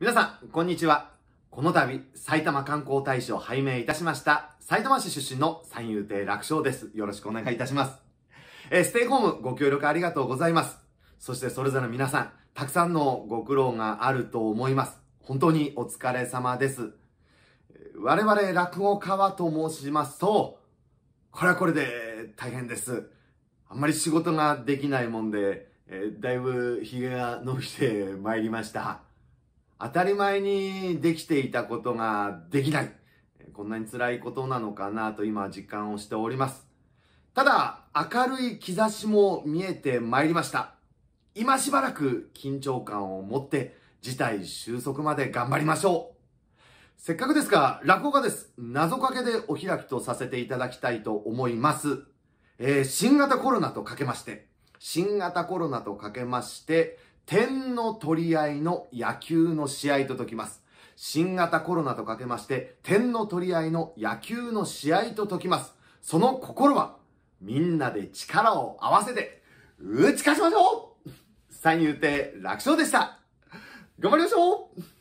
皆さん、こんにちは。この度、埼玉観光大使を拝命いたしました、埼玉市出身の三遊亭楽勝です。よろしくお願いいたします。えー、ステイホームご協力ありがとうございます。そしてそれぞれの皆さん、たくさんのご苦労があると思います。本当にお疲れ様です。我々落語家はと申しますと、これはこれで大変です。あんまり仕事ができないもんで、えー、だいぶ髭が伸びてまいりました。当たり前にできていたことができない。こんなに辛いことなのかなと今実感をしております。ただ、明るい兆しも見えてまいりました。今しばらく緊張感を持って事態収束まで頑張りましょう。せっかくですが、落語家です。謎かけでお開きとさせていただきたいと思います。えー、新型コロナとかけまして、新型コロナとかけまして、点の取り合いの野球の試合と解きます。新型コロナとかけまして、点の取り合いの野球の試合と解きます。その心は、みんなで力を合わせて、打ち勝ちましょう 三遊亭楽勝でした。頑張りましょう